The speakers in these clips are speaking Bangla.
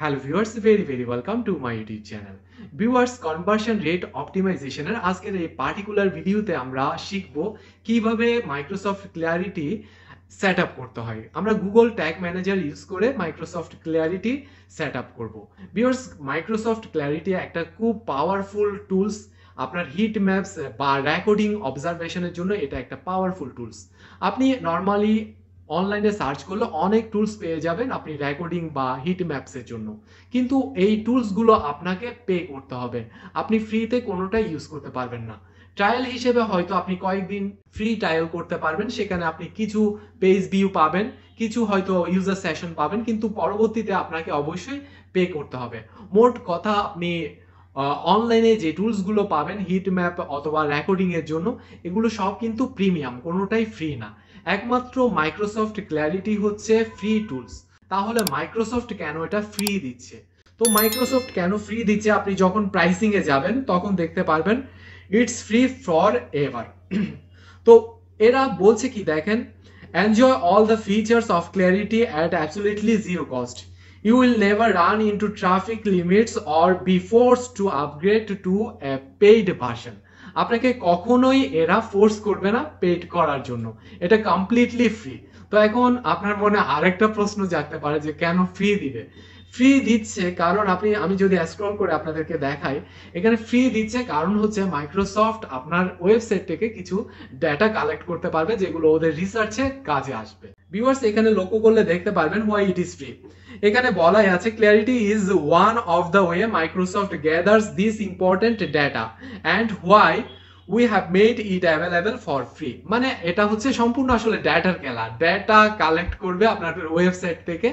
Hello viewers very very welcome to my YouTube channel viewers conversion rate অপটিমাইজেশনের আজকের এই পার্টিকুলার ভিডিওতে আমরা শিখব কিভাবে মাইক্রোসফট ক্লিয়ারিটি সেট আপ করতে হয় আমরা গুগল ট্যাগ ম্যানেজার ইউজ করে মাইক্রোসফট ক্লিয়ারিটি সেট আপ করবো ভিউয়ার্স মাইক্রোসফট ক্ল্যারিটি একটা খুব পাওয়ারফুল টুলস আপনার হিট ম্যাপস বা রেকর্ডিং অবজারভেশনের জন্য এটা একটা পাওয়ারফুল টুলস আপনি নর্মালি অনলাইনে সার্চ করলে অনেক টুলস পেয়ে যাবেন আপনি রেকর্ডিং বা হিট ম্যাপসের জন্য কিন্তু এই টুলসগুলো আপনাকে পে করতে হবে আপনি ফ্রিতে কোনোটাই ইউজ করতে পারবেন না ট্রায়াল হিসেবে হয়তো আপনি কয়েকদিন ফ্রি ট্রায়াল করতে পারবেন সেখানে আপনি কিছু পেজ ভিউ পাবেন কিছু হয়তো ইউজার সেশন পাবেন কিন্তু পরবর্তীতে আপনাকে অবশ্যই পে করতে হবে মোট কথা আপনি অনলাইনে যে টুলসগুলো পাবেন হিট ম্যাপ অথবা রেকর্ডিংয়ের জন্য এগুলো সব কিন্তু প্রিমিয়াম কোনোটাই ফ্রি না একমাত্র মাইক্রোসফট ক্ল্যারিটি হচ্ছে ফ্রি টুলস তাহলে মাইক্রোসফট কেন এটা ফ্রি দিচ্ছে তো মাইক্রোসফট কেন ফ্রি দিচ্ছে আপনি যখন প্রাইসিংয়ে যাবেন তখন দেখতে পারবেন ইটস ফ্রি ফর এভার তো এরা বলছে কি দেখেন enjoy all the features of Clarity at absolutely zero cost will never run into traffic limits or be force to upgrade to a paid version আপনাকে কখনোই এরা ফোর্স করবে না পেড করার জন্য এটা কমপ্লিটলি ফ্রি তো এখন আপনার মনে আরেকটা প্রশ্ন জাগতে পারে যে কেন ফ্রি দিবে ফ্রি দিচ্ছে কারণ আপনি আমি যদি স্ক্রল করে আপনাদেরকে দেখাই এখানে ফ্রি দিচ্ছে কারণ হচ্ছে মাইক্রোসফট আপনার ওয়েবসাইট থেকে কিছু ডেটা কালেক্ট করতে পারবে যেগুলো ওদের রিসার্চে কাজে আসবে ভিউয়ার্স এখানে লক্ষ্য করলে দেখতে পারবেন হোয়াই ইট ইজ ফ্রি এখানে বলাই আছে Clarity is one of the way Microsoft gathers this important data and why we have made it available for free মানে এটা হচ্ছে সম্পূর্ণ আসলে ডেটার খেলা ডেটা কালেক্ট করবে আপনার ওয়েবসাইট থেকে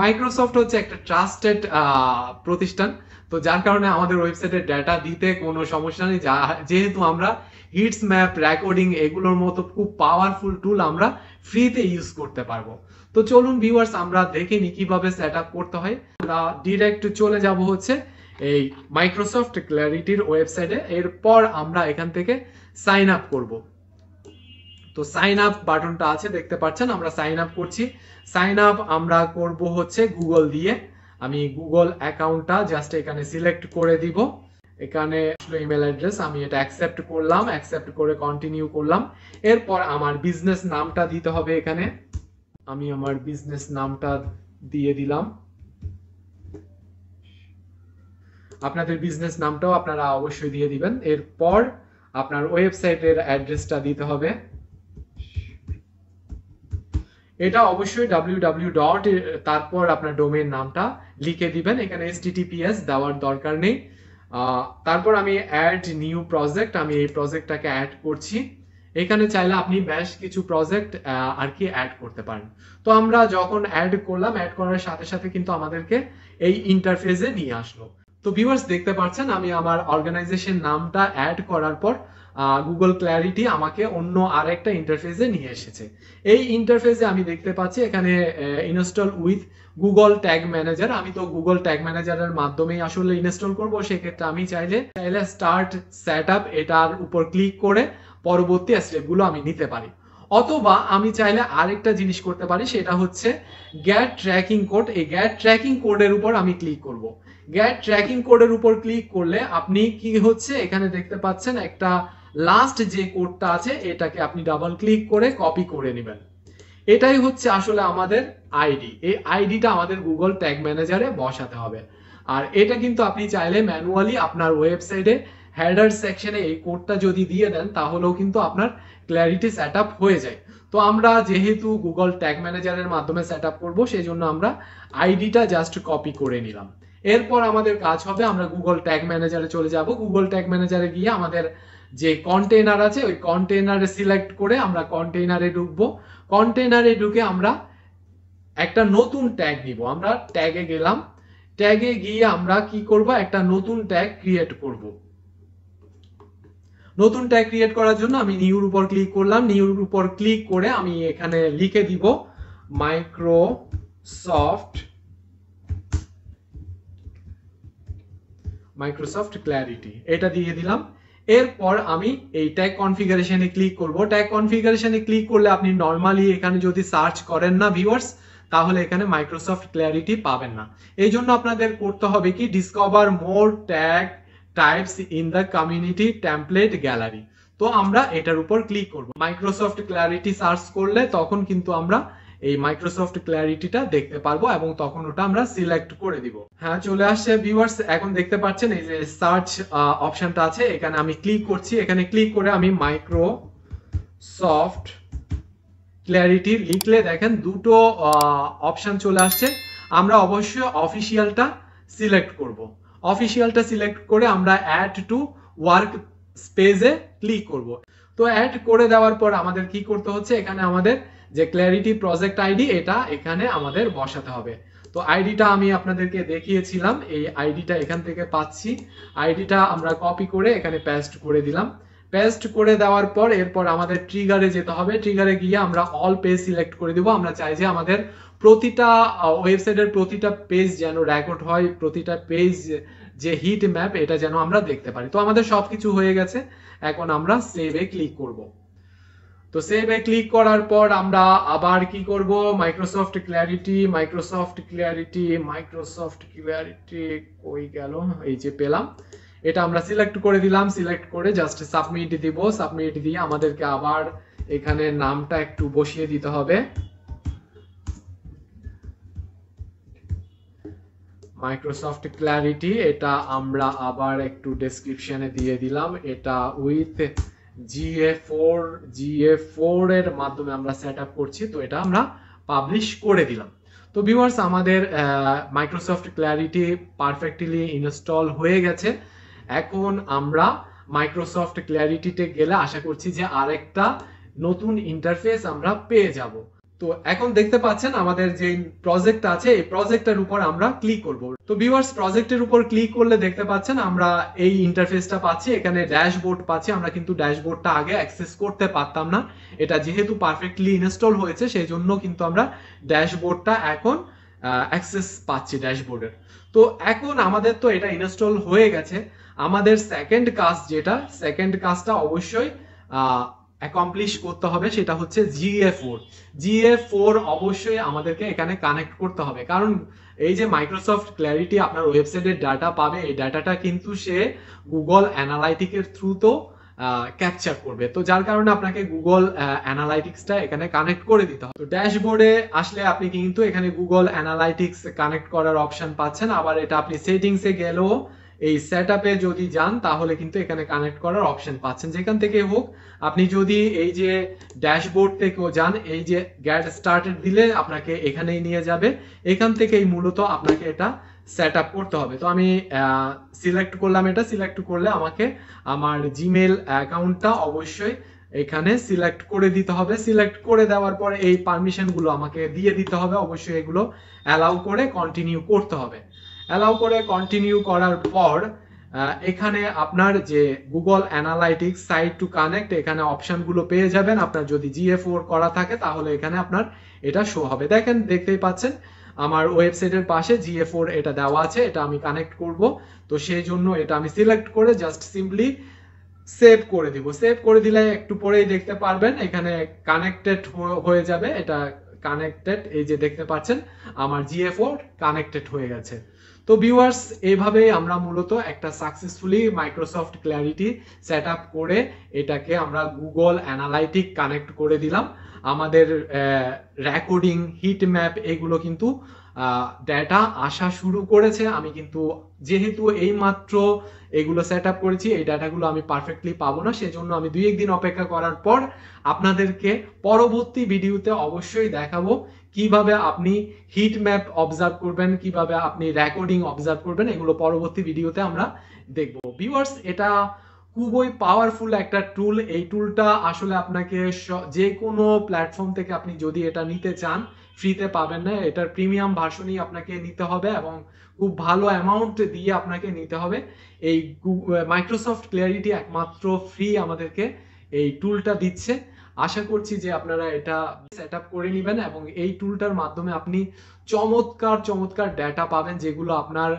মাইক্রোসফট হচ্ছে একটা ট্রাস্টেড প্রতিষ্ঠান তো যার কারণে আমাদের ওয়েবসাইটের ডেটা দিতে কোনো সমস্যা নেই যেহেতু আমরা হিটস ম্যাপ রেকর্ডিং এগুলোর মতো খুব পাওয়ারফুল টুল আমরা ফ্রিতে ইউজ করতে পারবো তো চলুন ভিউয়ার্স আমরা দেখে নিই কিভাবে সেট করতে হয় আমরা ডিরেক্ট চলে যাব হচ্ছে এই মাইক্রোসফট ক্ল্যারিটির ওয়েবসাইটে এরপর আমরা এখান থেকে সাইন আপ করব তো সাইন আপ বাটনটা আছে দেখতে পাচ্ছেন আমরা সাইন আপ করছি সাইন আপ আমরা করব হচ্ছে গুগল দিয়ে আমি গুগল অ্যাকাউন্টটা জাস্ট এখানে সিলেক্ট করে দিব এখানে ইমেল অ্যাড্রেস আমি এটা অ্যাকসেপ্ট করলাম অ্যাকসেপ্ট করে কন্টিনিউ করলাম এরপর আমার বিজনেস নামটা দিতে হবে এখানে আমি আমার বিজনেস নামটা দিয়ে দিলাম আপনাদের বিজনেস নামটাও আপনারা অবশ্যই দিয়ে দিবেন এরপর আপনার ওয়েবসাইটের অ্যাড্রেসটা দিতে হবে এটা অবশ্যই www. তারপর আপনার ডোমেন নামটা লিখে দিবেন এখানে এস দেওয়ার দরকার নেই তারপর আমি অ্যাড নিউ প্রজেক্ট আমি এই প্রজেক্টটাকে অ্যাড করছি এখানে চাইলে আপনি বেশ কিছু প্রজেক্ট আর কি অ্যাড করতে পারেন তো আমরা যখন অ্যাড করলাম অ্যাড করার সাথে সাথে কিন্তু আমাদেরকে এই ইন্টারফেসে নিয়ে আসলো তো ভিউয়ার্স দেখতে পাচ্ছেন আমি আমার অর্গানাইজেশন নামটা অ্যাড করার পর গুগল ক্ল্যারিটি আমাকে অন্য আর একটা ইন্টারফেসে নিয়ে এসেছে এই ইন্টারফেসে আমি দেখতে পাচ্ছি এখানে install with Google tag manager আমি তো গুগল ট্যাগ ম্যানেজারের মাধ্যমেই আসলে ইনস্টল করবো সেক্ষেত্রে আমি চাইলে চাইলে স্টার্ট সেট আপ এটার উপর ক্লিক করে পরবর্তী স্টেপগুলো আমি নিতে পারি অথবা আমি চাইলে আরেকটা জিনিস করতে পারি সেটা হচ্ছে গ্যাট ট্র্যাকিং কোড এই গ্যাট ট্র্যাকিং কোডের উপর আমি ক্লিক করব গ্যাট ট্র্যাকিং কোডের উপর ক্লিক করলে আপনি কি হচ্ছে এখানে দেখতে পাচ্ছেন একটা লাস্ট যে কোডটা আছে এটাকে আপনি ডাবল ক্লিক করে কপি করে নেবেন এটাই হচ্ছে আসলে আমাদের আইডি এই আইডিটা আমাদের গুগল ট্যাগ ম্যানেজারে বসাতে হবে আর এটা কিন্তু আপনি চাইলে ম্যানুয়ালি আপনার ওয়েবসাইটে হেডার সেকশনে এই কোডটা যদি দিয়ে দেন তাহলেও কিন্তু আপনার ক্ল্যারিটি সেট হয়ে যায় তো আমরা যেহেতু গুগল ট্যাগ ম্যানেজারের মাধ্যমে সেট আপ করবো সেই জন্য আমরা আইডিটা জাস্ট কপি করে নিলাম এরপর আমাদের কাজ হবে আমরা গুগল ট্যাগ ম্যানেজারে চলে যাব গুগল ট্যাগ ম্যানেজারে গিয়ে আমাদের যে কন্টেনার আছে ওই কন্টেনারে সিলেক্ট করে আমরা কন্টেনারে ঢুকবো কন্টেনারে ঢুকে আমরা একটা নতুন ট্যাগ নিব আমরা ট্যাগে গেলাম ট্যাগে গিয়ে আমরা কি করব একটা নতুন ট্যাগ ক্রিয়েট করব নতুন ট্যাগ ক্রিয়েট করার জন্য আমি নিউর উপর ক্লিক করলাম নিউর উপর ক্লিক করে আমি এখানে লিখে দিব মাইক্রোসফট মাইক্রোসফট ক্ল্যারিটি এটা দিয়ে দিলাম এরপর আমি এই ট্যাগ কনফিগারেশনে ক্লিক করব ট্যাগ কনফিগারেশনে ক্লিক করলে আপনি নর্মালি এখানে যদি সার্চ করেন না ভিউয়ার্স তাহলে এখানে মাইক্রোসফট ক্ল্যারিটি পাবেন না এই জন্য আপনাদের করতে হবে কি discover more tag types in the community template gallery তো আমরা এটার উপর ক্লিক করব মাইক্রোসফট ক্ল্যারিটি সার্চ করলে তখন কিন্তু আমরা এই মাইক্রোসফট ক্ল্যারিটিটা দেখতে পারবো এবং তখন ওটা আমরা সিলেক্ট করে দিব হ্যাঁ চলে আসছে ভিউয়ার্স এখন দেখতে পাচ্ছেন এই যে সার্চ অপশনটা আছে এখানে আমি ক্লিক করছি এখানে ক্লিক করে আমি মাইক্রো সফট ক্ল্যারিটি লিখলে দেখেন দুটো অপশন চলে আসছে আমরা অবশ্যই অফিসিয়ালটা সিলেক্ট করব অফিসিয়ালটা সিলেক্ট করে আমরা অ্যাড টু ওয়ার্ক স্পেসে ক্লিক করব তো অ্যাড করে দেওয়ার পর আমাদের কি করতে হচ্ছে এখানে আমাদের যে ক্ল্যারিটি প্রজেক্ট আইডি এটা এখানে আমাদের বসাতে হবে তো আইডিটা আমি আপনাদেরকে দেখিয়েছিলাম এই আইডিটা এখান থেকে পাচ্ছি আইডিটা আমরা কপি করে এখানে পেস্ট করে দিলাম পেস্ট করে দেওয়ার পর এরপর আমাদের ট্রিগারে যেতে হবে ট্রিগারে গিয়ে আমরা অল পেজ সিলেক্ট করে দিব আমরা চাই যে আমাদের প্রতিটা ওয়েবসাইটের প্রতিটা পেজ যেন রেকর্ড হয় প্রতিটা পেজ যে হিট ম্যাপ এটা যেন আমরা দেখতে পারি তো আমাদের সব কিছু হয়ে গেছে এখন আমরা সেভে ক্লিক করবো তো সেভে ক্লিক করার পর আমরা আবার কি করব Microsoft Clarity Microsoft Clarity Microsoft Clarity কই গেল এই যে পেলাম এটা আমরা সিলেক্ট করে দিলাম সিলেক্ট করে জাস্ট সাবমিট দিব সাবমিট দিয়ে আমাদেরকে আবার এখানে নামটা একটু বসিয়ে দিতে হবে মাইক্রোসফট ক্লিয়ারিটি এটা আমরা আবার একটু ডেসক্রিপশনে দিয়ে দিলাম এটা with GA four GA four এর মাধ্যমে আমরা সেট আপ করছি তো এটা আমরা পাবলিশ করে দিলাম তো ভিউয়ার্স আমাদের মাইক্রোসফট ক্ল্যারিটি পারফেক্টলি ইনস্টল হয়ে গেছে এখন আমরা মাইক্রোসফট ক্ল্যারিটিতে গেলে আশা করছি যে আরেকটা নতুন ইন্টারফেস আমরা পেয়ে যাব তো এখন দেখতে পাচ্ছেন আমাদের যে প্রজেক্ট আছে এই প্রজেক্টের উপর আমরা ক্লিক করব তো ভিউয়ার্স প্রজেক্টের উপর ক্লিক করলে দেখতে পাচ্ছেন আমরা এই ইন্টারফেসটা পাচ্ছি এখানে ড্যাশবোর্ড পাচ্ছি আমরা কিন্তু ড্যাশবোর্ডটা আগে অ্যাক্সেস করতে পারতাম না এটা যেহেতু পারফেক্টলি ইনস্টল হয়েছে সেই জন্য কিন্তু আমরা ড্যাশবোর্ডটা এখন অ্যাক্সেস পাচ্ছি ড্যাশবোর্ডের তো এখন আমাদের তো এটা ইনস্টল হয়ে গেছে আমাদের সেকেন্ড কাজ যেটা সেকেন্ড কাজটা অবশ্যই অ্যাকমপ্লিশ করতে হবে সেটা হচ্ছে জিএ ফোর জিএ ফোর অবশ্যই আমাদেরকে এখানে কানেক্ট করতে হবে কারণ এই যে মাইক্রোসফট ক্ল্যারিটি আপনার ওয়েবসাইটের ডাটা পাবে এই ডাটাটা কিন্তু সে গুগল অ্যানালাইটিকের থ্রুতেও ক্যাপচার করবে তো যার কারণে আপনাকে গুগল অ্যানালাইটিক্সটা এখানে কানেক্ট করে দিতে হবে তো ড্যাশবোর্ডে আসলে আপনি কিন্তু এখানে গুগল অ্যানালাইটিক্স কানেক্ট করার অপশন পাচ্ছেন আবার এটা আপনি সেটিংসে গেলেও এই সেট আপে যদি যান তাহলে কিন্তু এখানে কানেক্ট করার অপশন পাচ্ছেন যেখান থেকে হোক আপনি যদি এই যে ড্যাশবোর্ড থেকেও যান এই যে গ্যাট স্টার্টেড দিলে আপনাকে এখানেই নিয়ে যাবে এখান থেকেই মূলত আপনাকে এটা সেট আপ করতে হবে তো আমি সিলেক্ট করলাম এটা সিলেক্ট করলে আমাকে আমার জিমেল অ্যাকাউন্টটা অবশ্যই এখানে সিলেক্ট করে দিতে হবে সিলেক্ট করে দেওয়ার পরে এই পারমিশনগুলো আমাকে দিয়ে দিতে হবে অবশ্যই এগুলো অ্যালাউ করে কন্টিনিউ করতে হবে অ্যালাউ করে কন্টিনিউ করার পর এখানে আপনার যে Google Analytics site to connect এখানে অপশনগুলো পেয়ে যাবেন আপনার যদি জিএ ফোর করা থাকে তাহলে এখানে আপনার এটা শো হবে দেখেন দেখতেই পাচ্ছেন আমার ওয়েবসাইটের পাশে জিএ ফোর এটা দেওয়া আছে এটা আমি কানেক্ট করব তো সেই জন্য এটা আমি সিলেক্ট করে জাস্ট সিম্পলি সেভ করে দিব সেভ করে দিলে একটু পরেই দেখতে পারবেন এখানে কানেক্টেড হয়ে যাবে এটা কানেক্টেড এই যে দেখতে পাচ্ছেন আমার জিএ কানেক্টেড হয়ে গেছে তো ভিউয়ার্স এভাবেই আমরা মূলত একটা সাকসেসফুলি মাইক্রোসফট ক্ল্যারিটি সেট করে এটাকে আমরা গুগল অ্যানালাইটিক কানেক্ট করে দিলাম আমাদের রেকর্ডিং হিট ম্যাপ এগুলো কিন্তু ডেটা আসা শুরু করেছে আমি কিন্তু যেহেতু এই মাত্র এগুলো সেট আপ করেছি এই ডাটাগুলো আমি পারফেক্টলি পাবো না সেজন্য আমি দুই একদিন অপেক্ষা করার পর আপনাদেরকে পরবর্তী ভিডিওতে অবশ্যই দেখাবো কিভাবে আপনি হিট ম্যাপ অবজার্ভ করবেন কিভাবে আপনি রেকর্ডিং অবজার্ভ করবেন এগুলো পরবর্তী ভিডিওতে আমরা দেখব ভিউয়ার্স এটা খুবই পাওয়ারফুল একটা টুল এই টুলটা আসলে আপনাকে যে কোনো প্ল্যাটফর্ম থেকে আপনি যদি এটা নিতে চান ফ্রিতে পাবেন না এটার প্রিমিয়াম ভার্সনই আপনাকে নিতে হবে এবং খুব ভালো অ্যামাউন্ট দিয়ে আপনাকে নিতে হবে এই মাইক্রোসফট ক্লিয়ারিটি একমাত্র ফ্রি আমাদেরকে এই টুলটা দিচ্ছে আশা করছি যে আপনারা এটা সেট করে নেবেন এবং এই টুলটার মাধ্যমে আপনি চমৎকার চমৎকার ডেটা পাবেন যেগুলো আপনার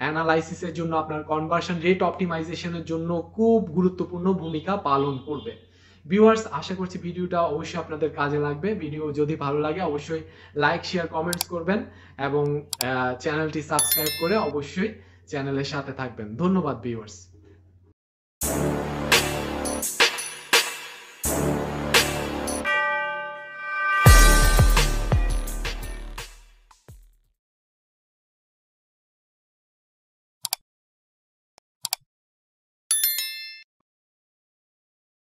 অ্যানালাইসিসের জন্য আপনার কনভার্সন রেট অপটিমাইজেশনের জন্য খুব গুরুত্বপূর্ণ ভূমিকা পালন করবে ভিউয়ার্স আশা করছি ভিডিওটা অবশ্যই আপনাদের কাজে লাগবে ভিডিও যদি ভালো লাগে অবশ্যই লাইক শেয়ার কমেন্টস করবেন এবং চ্যানেলটি সাবস্ক্রাইব করে অবশ্যই চ্যানেলের সাথে থাকবেন ধন্যবাদ ভিউয়ার্স